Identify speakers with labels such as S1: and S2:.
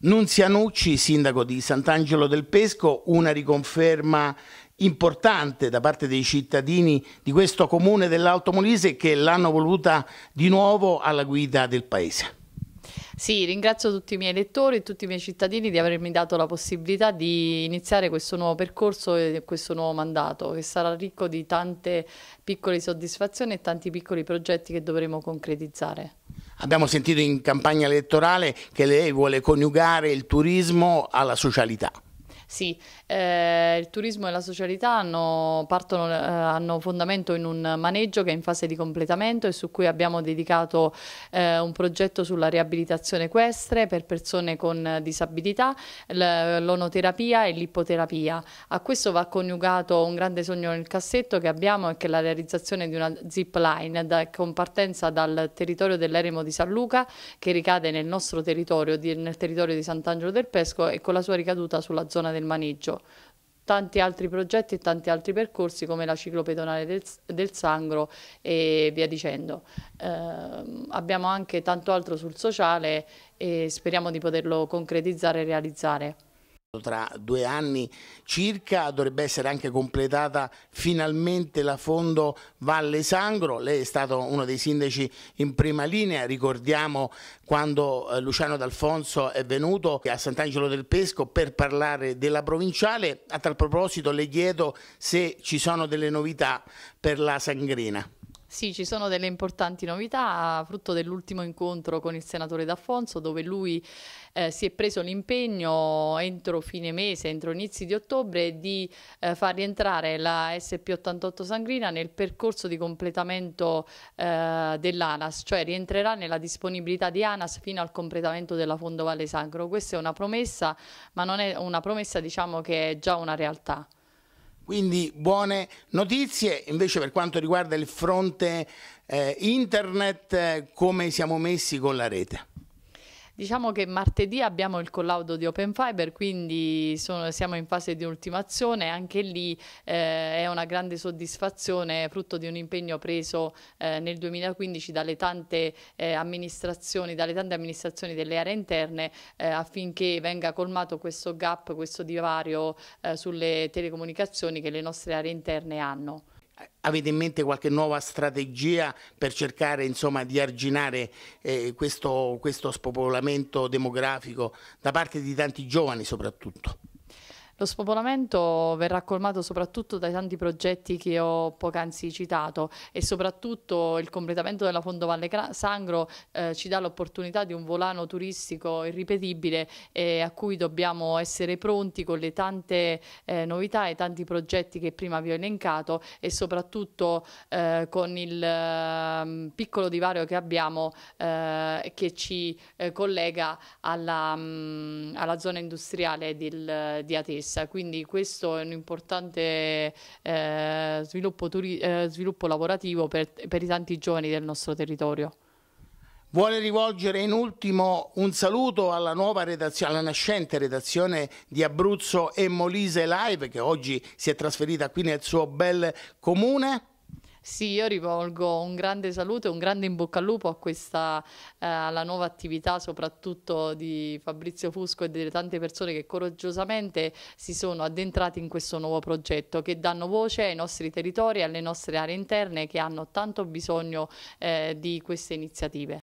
S1: Nunzianucci, sindaco di Sant'Angelo del Pesco, una riconferma importante da parte dei cittadini di questo comune dell'Alto Molise che l'hanno voluta di nuovo alla guida del paese.
S2: Sì, ringrazio tutti i miei elettori e tutti i miei cittadini di avermi dato la possibilità di iniziare questo nuovo percorso e questo nuovo mandato che sarà ricco di tante piccole soddisfazioni e tanti piccoli progetti che dovremo concretizzare.
S1: Abbiamo sentito in campagna elettorale che lei vuole coniugare il turismo alla socialità.
S2: Sì, eh, il turismo e la socialità hanno, partono, eh, hanno, fondamento in un maneggio che è in fase di completamento e su cui abbiamo dedicato eh, un progetto sulla riabilitazione equestre per persone con disabilità, l'onoterapia e l'ippoterapia. A questo va coniugato un grande sogno nel cassetto che abbiamo e che è la realizzazione di una zip line da, con partenza dal territorio dell'Eremo di San Luca che ricade nel nostro territorio, di, nel territorio di Sant'Angelo del Pesco e con la sua ricaduta sulla zona del del maneggio, tanti altri progetti e tanti altri percorsi come la ciclopedonale del, del Sangro e via dicendo. Eh, abbiamo anche tanto altro sul sociale e speriamo di poterlo concretizzare e realizzare.
S1: Tra due anni circa dovrebbe essere anche completata finalmente la fondo Valle Sangro, lei è stato uno dei sindaci in prima linea, ricordiamo quando eh, Luciano D'Alfonso è venuto a Sant'Angelo del Pesco per parlare della provinciale, a tal proposito le chiedo se ci sono delle novità per la Sangrina.
S2: Sì, ci sono delle importanti novità, frutto dell'ultimo incontro con il senatore D'Affonso, dove lui eh, si è preso l'impegno entro fine mese, entro inizi di ottobre, di eh, far rientrare la SP88 Sangrina nel percorso di completamento eh, dell'ANAS, cioè rientrerà nella disponibilità di ANAS fino al completamento della Fondo Valle Sangro. Questa è una promessa, ma non è una promessa diciamo, che è già una realtà.
S1: Quindi buone notizie, invece per quanto riguarda il fronte eh, internet, eh, come siamo messi con la rete?
S2: Diciamo che martedì abbiamo il collaudo di Open Fiber, quindi sono, siamo in fase di ultimazione, anche lì eh, è una grande soddisfazione frutto di un impegno preso eh, nel 2015 dalle tante, eh, amministrazioni, dalle tante amministrazioni delle aree interne eh, affinché venga colmato questo gap, questo divario eh, sulle telecomunicazioni che le nostre aree interne hanno.
S1: Avete in mente qualche nuova strategia per cercare insomma, di arginare eh, questo, questo spopolamento demografico da parte di tanti giovani soprattutto?
S2: Lo spopolamento verrà colmato soprattutto dai tanti progetti che ho poc'anzi citato e soprattutto il completamento della Fondo Valle Sangro eh, ci dà l'opportunità di un volano turistico irripetibile eh, a cui dobbiamo essere pronti con le tante eh, novità e tanti progetti che prima vi ho elencato e soprattutto eh, con il ehm, piccolo divario che abbiamo eh, che ci eh, collega alla, mh, mm, alla, zona industriale del, di Atesa stessa, quindi questo è un importante eh, sviluppo, turi- eh, sviluppo, lavorativo per, per i tanti giovani del nostro territorio.
S1: Vuole rivolgere in ultimo un saluto alla nuova redazione, alla nascente redazione di Abruzzo e Molise Live che oggi si è trasferita qui nel suo bel comune.
S2: Sì, io rivolgo un grande saluto e un grande in bocca al lupo a questa, eh, alla nuova attività soprattutto di Fabrizio Fusco e delle tante persone che coraggiosamente si sono addentrati in questo nuovo progetto che danno voce ai nostri territori e alle nostre aree interne che hanno tanto bisogno eh, di queste iniziative.